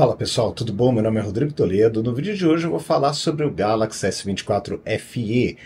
Fala pessoal, tudo bom? Meu nome é Rodrigo Toledo. No vídeo de hoje eu vou falar sobre o Galaxy S24 FE.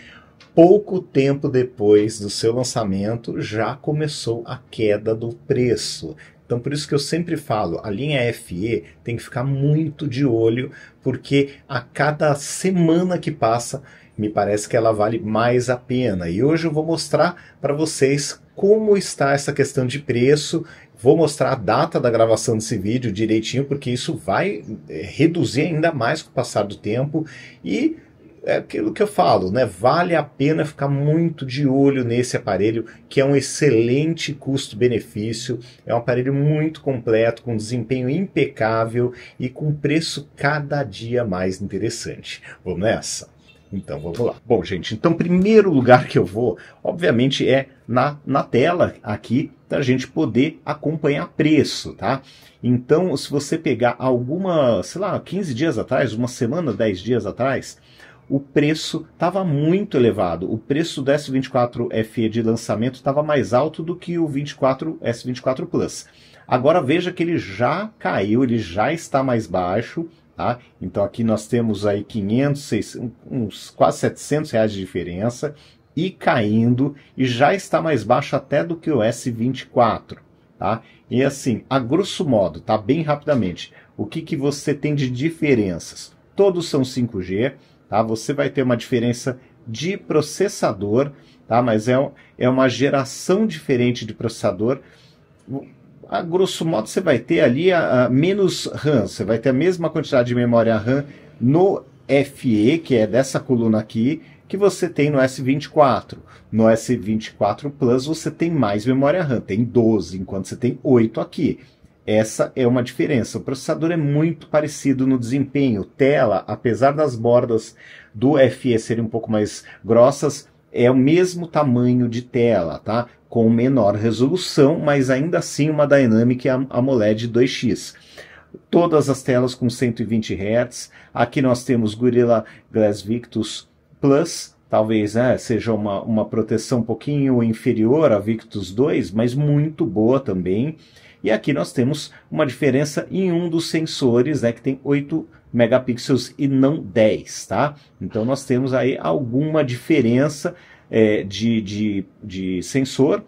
Pouco tempo depois do seu lançamento já começou a queda do preço. Então por isso que eu sempre falo, a linha FE tem que ficar muito de olho, porque a cada semana que passa, me parece que ela vale mais a pena. E hoje eu vou mostrar para vocês como está essa questão de preço Vou mostrar a data da gravação desse vídeo direitinho, porque isso vai eh, reduzir ainda mais com o passar do tempo. E é aquilo que eu falo, né? Vale a pena ficar muito de olho nesse aparelho, que é um excelente custo-benefício. É um aparelho muito completo, com desempenho impecável e com preço cada dia mais interessante. Vamos nessa! Então vamos lá. Bom, gente, então primeiro lugar que eu vou, obviamente, é na, na tela aqui para a gente poder acompanhar preço, tá? Então, se você pegar alguma, sei lá, 15 dias atrás, uma semana, 10 dias atrás, o preço estava muito elevado. O preço do S24 FE de lançamento estava mais alto do que o 24 S24 Plus. Agora veja que ele já caiu, ele já está mais baixo, Tá? Então aqui nós temos aí 500, 600, uns quase 700 reais de diferença e caindo e já está mais baixo até do que o S24. Tá? E assim, a grosso modo, tá? bem rapidamente, o que, que você tem de diferenças? Todos são 5G, tá? você vai ter uma diferença de processador, tá? mas é, é uma geração diferente de processador a grosso modo você vai ter ali a, a menos RAM, você vai ter a mesma quantidade de memória RAM no FE, que é dessa coluna aqui, que você tem no S24. No S24 Plus você tem mais memória RAM, tem 12, enquanto você tem 8 aqui. Essa é uma diferença. O processador é muito parecido no desempenho. Tela, apesar das bordas do FE serem um pouco mais grossas, é o mesmo tamanho de tela, tá? Com menor resolução, mas ainda assim uma Dynamic AMOLED 2X. Todas as telas com 120 Hz. Aqui nós temos Gorilla Glass Victus Plus, talvez né, seja uma, uma proteção um pouquinho inferior à Victus 2, mas muito boa também. E aqui nós temos uma diferença em um dos sensores, né, que tem 8 megapixels e não 10, tá? Então nós temos aí alguma diferença é, de, de, de sensor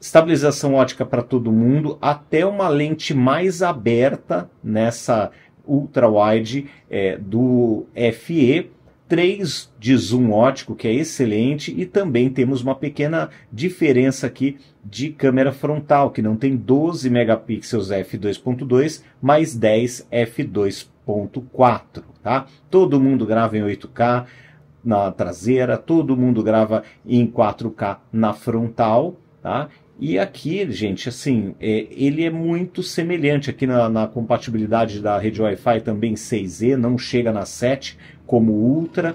estabilização ótica para todo mundo, até uma lente mais aberta nessa ultra wide é, do FE 3 de zoom ótico, que é excelente, e também temos uma pequena diferença aqui de câmera frontal, que não tem 12 megapixels f2.2, mas 10 f2.4, tá? Todo mundo grava em 8K na traseira, todo mundo grava em 4K na frontal, tá? E aqui, gente, assim, é, ele é muito semelhante aqui na, na compatibilidade da rede Wi-Fi também 6E, não chega na 7 como Ultra.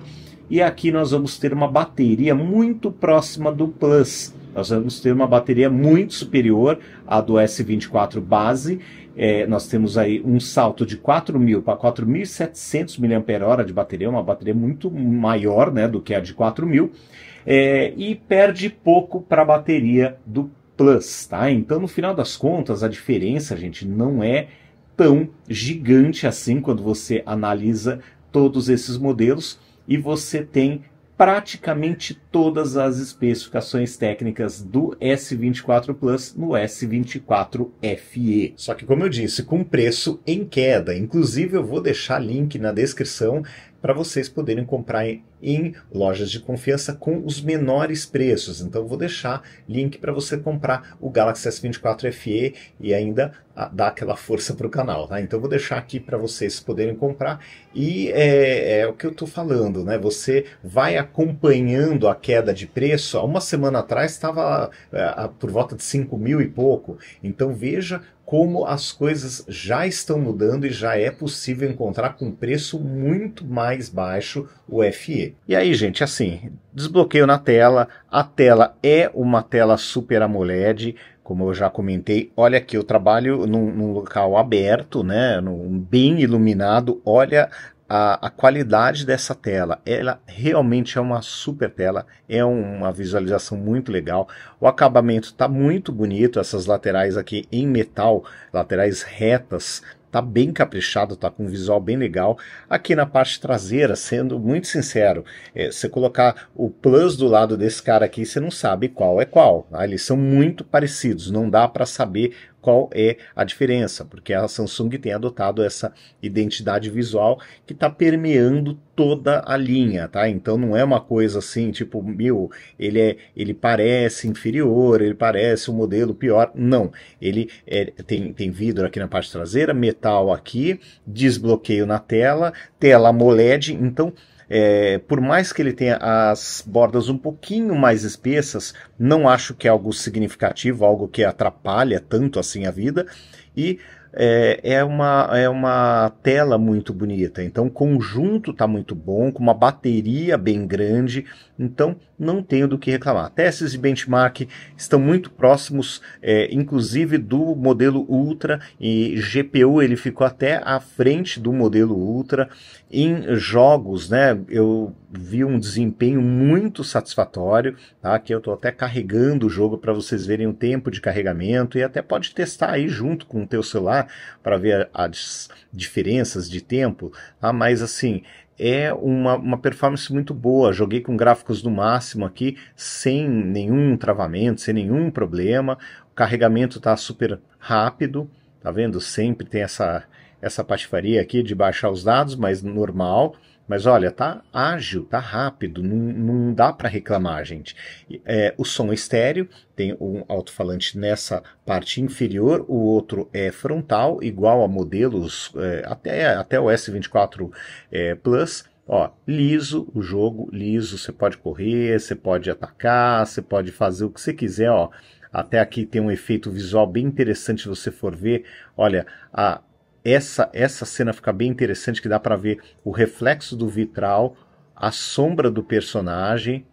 E aqui nós vamos ter uma bateria muito próxima do Plus. Nós vamos ter uma bateria muito superior à do S24 base. É, nós temos aí um salto de 4.000 para 4.700 mAh de bateria, uma bateria muito maior né, do que a de 4.000. É, e perde pouco para a bateria do Plus, tá? Então, no final das contas, a diferença, gente, não é tão gigante assim quando você analisa todos esses modelos e você tem praticamente todas as especificações técnicas do S24 Plus no S24 FE. Só que como eu disse, com preço em queda. Inclusive eu vou deixar link na descrição para vocês poderem comprar em lojas de confiança com os menores preços. Então vou deixar link para você comprar o Galaxy S24 FE e ainda dar aquela força para o canal. Tá? Então vou deixar aqui para vocês poderem comprar. E é, é o que eu estou falando, né? Você vai acompanhando a queda de preço. Há uma semana atrás estava é, por volta de 5 mil e pouco. Então veja como as coisas já estão mudando e já é possível encontrar com preço muito mais baixo o FE. E aí, gente, assim, desbloqueio na tela. A tela é uma tela Super AMOLED como eu já comentei, olha que eu trabalho num, num, local aberto, né, num, bem iluminado, olha a, a, qualidade dessa tela, ela realmente é uma super tela, é uma visualização muito legal, o acabamento está muito bonito, essas laterais aqui em metal, laterais retas, tá bem caprichado, tá com um visual bem legal. Aqui na parte traseira, sendo muito sincero, é, você colocar o Plus do lado desse cara aqui, você não sabe qual é qual. Tá? Eles são muito parecidos, não dá para saber qual é a diferença, porque a Samsung tem adotado essa identidade visual que está permeando toda a linha, tá? Então não é uma coisa assim, tipo, meu, ele é, ele parece inferior, ele parece um modelo pior, não. Ele é, tem, tem vidro aqui na parte traseira, metal aqui, desbloqueio na tela, tela AMOLED, então é, por mais que ele tenha as bordas um pouquinho mais espessas, não acho que é algo significativo, algo que atrapalha tanto assim a vida. E é, é, uma, é uma tela muito bonita. Então, o conjunto está muito bom, com uma bateria bem grande. Então, não tenho do que reclamar. Testes de benchmark estão muito próximos, é, inclusive do modelo Ultra e GPU ele ficou até à frente do modelo Ultra em jogos, né? Eu viu um desempenho muito satisfatório, tá? Aqui eu estou até carregando o jogo para vocês verem o tempo de carregamento e até pode testar aí junto com o teu celular para ver as diferenças de tempo, tá? Mas assim, é uma, uma performance muito boa. Joguei com gráficos no máximo aqui, sem nenhum travamento, sem nenhum problema. O carregamento está super rápido, tá vendo? Sempre tem essa essa patifaria aqui de baixar os dados, mas normal. Mas olha, tá ágil, tá rápido, não, não dá para reclamar, gente. É, o som é estéreo, tem um alto-falante nessa parte inferior, o outro é frontal, igual a modelos é, até, até o S24 é, Plus. Ó, liso o jogo, liso, você pode correr, você pode atacar, você pode fazer o que você quiser, ó. Até aqui tem um efeito visual bem interessante se você for ver. Olha, a, essa essa cena fica bem interessante que dá para ver o reflexo do vitral, a sombra do personagem,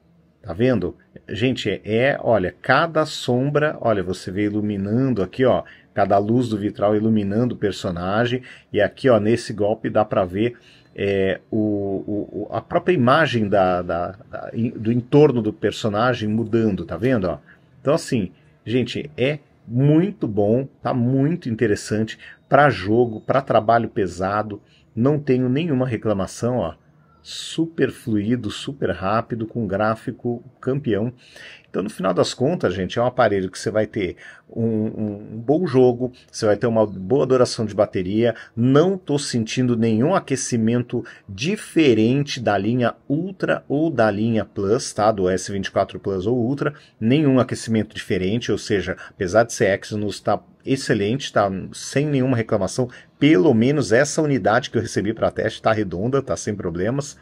tá vendo? Gente, é, olha, cada sombra, olha, você vê iluminando aqui, ó, cada luz do vitral iluminando o personagem e aqui, ó, nesse golpe dá para ver é, o, o, a própria imagem da, da, da, do entorno do personagem mudando, tá vendo? Ó? Então, assim, gente, é muito bom, tá muito interessante para jogo, para trabalho pesado. Não tenho nenhuma reclamação, ó. Super fluido, super rápido, com gráfico campeão. Então, no final das contas, gente, é um aparelho que você vai ter um, um bom jogo, você vai ter uma boa duração de bateria. Não estou sentindo nenhum aquecimento diferente da linha Ultra ou da linha Plus, tá? Do S24 Plus ou Ultra, nenhum aquecimento diferente, ou seja, apesar de ser Exynos, está excelente, tá sem nenhuma reclamação. Pelo menos essa unidade que eu recebi para teste está redonda, tá sem problemas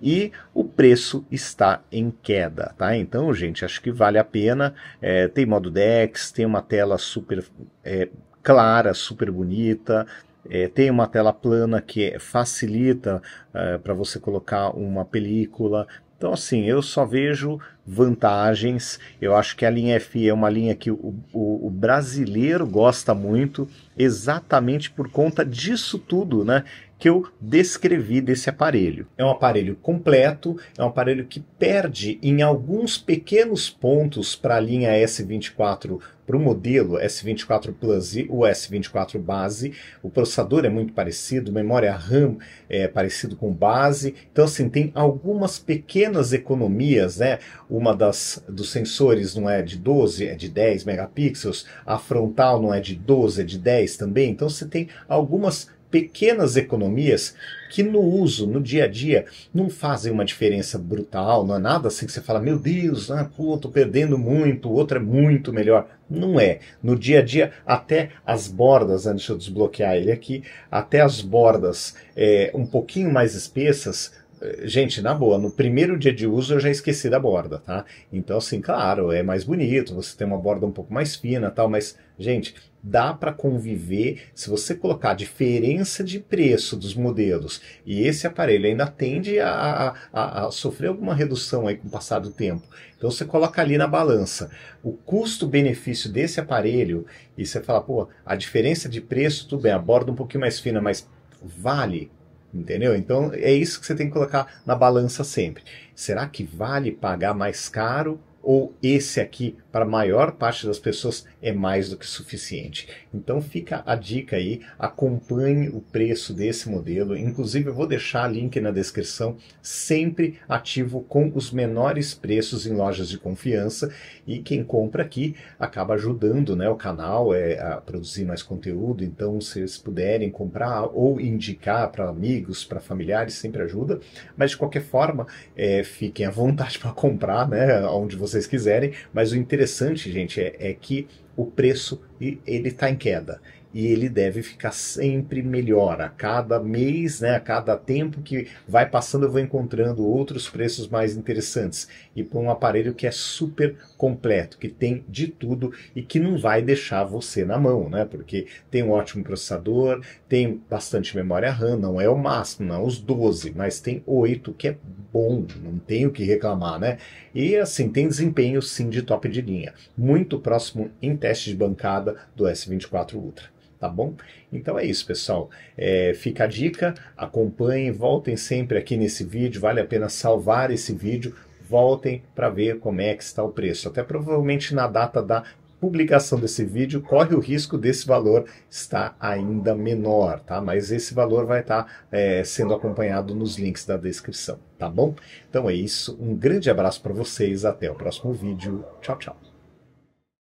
e o preço está em queda, tá? Então, gente, acho que vale a pena. É, tem modo DeX, tem uma tela super é, clara, super bonita, é, tem uma tela plana que facilita é, para você colocar uma película. Então, assim, eu só vejo vantagens. Eu acho que a linha FI é uma linha que o, o, o brasileiro gosta muito, exatamente por conta disso tudo, né? que eu descrevi desse aparelho. É um aparelho completo, é um aparelho que perde em alguns pequenos pontos para a linha S24 para o modelo S24 Plus e o S24 base. O processador é muito parecido, memória RAM é parecido com base. Então, assim, tem algumas pequenas economias, né? Uma das dos sensores não é de 12, é de 10 megapixels, a frontal não é de 12, é de 10 também. Então, você tem algumas pequenas economias que no uso, no dia a dia, não fazem uma diferença brutal, não é nada assim que você fala, meu Deus, ah, pô, tô perdendo muito, o outro é muito melhor. Não é. No dia a dia, até as bordas, né, deixa eu desbloquear ele aqui, até as bordas é, um pouquinho mais espessas, eh, gente, na boa, no primeiro dia de uso eu já esqueci da borda, tá? Então, assim, claro, é mais bonito, você tem uma borda um pouco mais fina tal, mas, gente, dá para conviver. Se você colocar a diferença de preço dos modelos e esse aparelho ainda tende a, a, a sofrer alguma redução aí com o passar do tempo, então você coloca ali na balança o custo-benefício desse aparelho e você fala, pô, a diferença de preço, tudo bem, a borda um pouquinho mais fina, mas vale entendeu? Então é isso que você tem que colocar na balança sempre. Será que vale pagar mais caro ou esse aqui, para a maior parte das pessoas, é mais do que suficiente. Então fica a dica aí, acompanhe o preço desse modelo. Inclusive, eu vou deixar link na descrição, sempre ativo com os menores preços em lojas de confiança. E quem compra aqui acaba ajudando né, o canal é, a produzir mais conteúdo. Então, se vocês puderem comprar ou indicar para amigos, para familiares, sempre ajuda. Mas de qualquer forma, é, fiquem à vontade para comprar, né? Onde você vocês quiserem, mas o interessante, gente, é, é que o preço ele está em queda e ele deve ficar sempre melhor. A cada mês, né, a cada tempo que vai passando, eu vou encontrando outros preços mais interessantes. E por um aparelho que é super completo, que tem de tudo e que não vai deixar você na mão, né? Porque tem um ótimo processador, tem bastante memória RAM, não é o máximo, não é os 12, mas tem 8 que é bom, não tenho o que reclamar, né? E assim, tem desempenho sim de top de linha, muito próximo em teste de bancada do S24 Ultra tá bom? Então é isso, pessoal. É, fica a dica, acompanhem, voltem sempre aqui nesse vídeo, vale a pena salvar esse vídeo, voltem para ver como é que está o preço. Até provavelmente na data da publicação desse vídeo, corre o risco desse valor estar ainda menor, tá? Mas esse valor vai estar tá, é, sendo acompanhado nos links da descrição, tá bom? Então é isso, um grande abraço para vocês, até o próximo vídeo, tchau, tchau.